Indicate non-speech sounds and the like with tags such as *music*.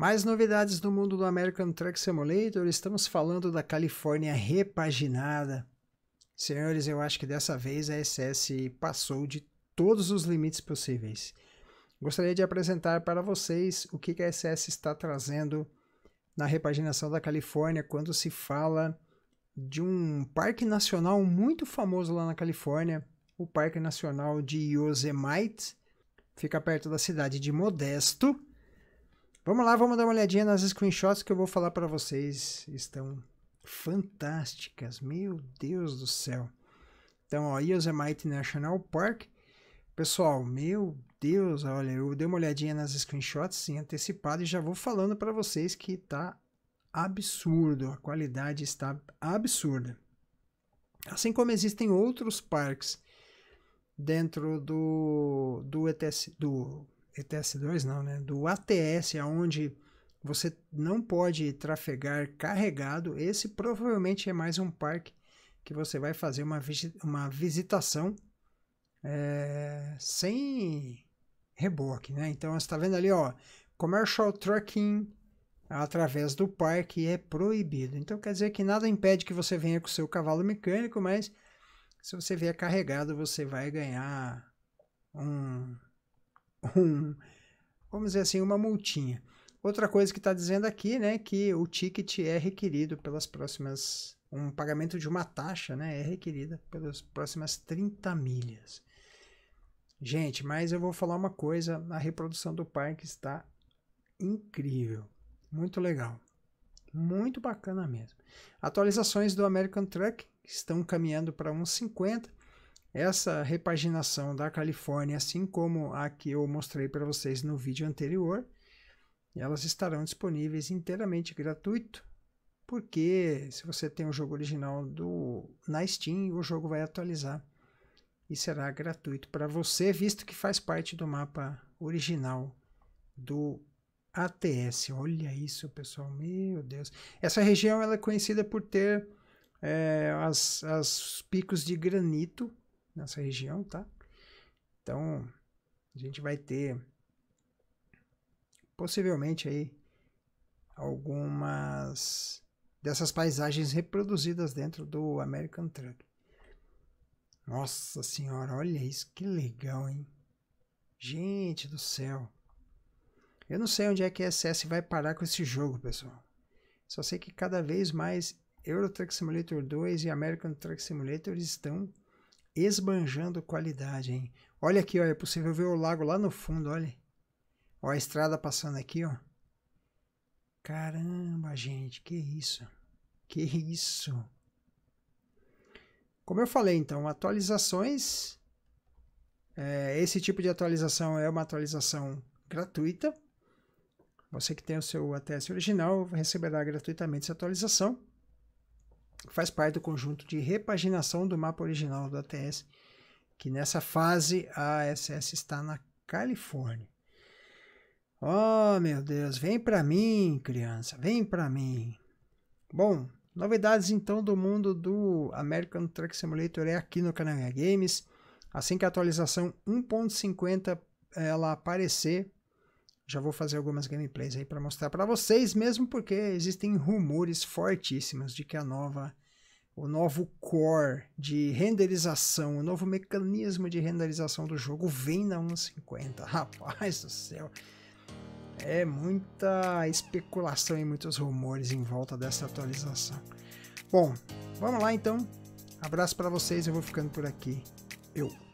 Mais novidades do mundo do American Truck Simulator, estamos falando da Califórnia repaginada. Senhores, eu acho que dessa vez a SS passou de todos os limites possíveis. Gostaria de apresentar para vocês o que a SS está trazendo na repaginação da Califórnia quando se fala de um parque nacional muito famoso lá na Califórnia, o Parque Nacional de Yosemite. Fica perto da cidade de Modesto, Vamos lá, vamos dar uma olhadinha nas screenshots que eu vou falar para vocês. Estão fantásticas, meu Deus do céu. Então, ó, Yosemite National Park. Pessoal, meu Deus, olha, eu dei uma olhadinha nas screenshots em antecipado e já vou falando para vocês que tá absurdo, a qualidade está absurda. Assim como existem outros parques dentro do do ETS, do ETS2 não, né? Do ATS, aonde você não pode trafegar carregado. Esse provavelmente é mais um parque que você vai fazer uma, uma visitação é, sem reboque, né? Então você está vendo ali, ó, commercial trucking através do parque é proibido. Então quer dizer que nada impede que você venha com o seu cavalo mecânico, mas se você vier carregado, você vai ganhar um um, vamos dizer assim, uma multinha. Outra coisa que está dizendo aqui, né, que o ticket é requerido pelas próximas, um pagamento de uma taxa, né, é requerida pelas próximas 30 milhas. Gente, mas eu vou falar uma coisa, a reprodução do parque está incrível, muito legal, muito bacana mesmo. Atualizações do American Truck estão caminhando para 1,50 essa repaginação da Califórnia, assim como a que eu mostrei para vocês no vídeo anterior, elas estarão disponíveis inteiramente gratuito, porque se você tem o jogo original do na Steam, o jogo vai atualizar e será gratuito para você, visto que faz parte do mapa original do ATS. Olha isso, pessoal, meu Deus. Essa região ela é conhecida por ter é, as, as picos de granito nessa região, tá? Então, a gente vai ter possivelmente aí algumas dessas paisagens reproduzidas dentro do American Truck. Nossa senhora, olha isso, que legal, hein? Gente do céu. Eu não sei onde é que a SS vai parar com esse jogo, pessoal. Só sei que cada vez mais Euro Truck Simulator 2 e American Truck Simulator estão esbanjando qualidade, hein? Olha aqui, ó, é possível ver o lago lá no fundo, olha. Ó, a estrada passando aqui, ó. Caramba, gente, que isso. Que isso. Como eu falei, então, atualizações. É, esse tipo de atualização é uma atualização gratuita. Você que tem o seu ATS original receberá gratuitamente essa atualização que faz parte do conjunto de repaginação do mapa original do ATS, que nessa fase a ASS está na Califórnia. Oh, meu Deus, vem para mim, criança, vem para mim. Bom, novidades então do mundo do American Truck Simulator é aqui no Canal Games. Assim que a atualização 1.50 eh, ela aparecer, já vou fazer algumas gameplays aí para mostrar para vocês, mesmo porque existem rumores fortíssimos de que a nova o novo core de renderização, o novo mecanismo de renderização do jogo vem na 1.50. *laughs* Rapaz do céu. É muita especulação e muitos rumores em volta dessa atualização. Bom, vamos lá então. Abraço para vocês, eu vou ficando por aqui. Eu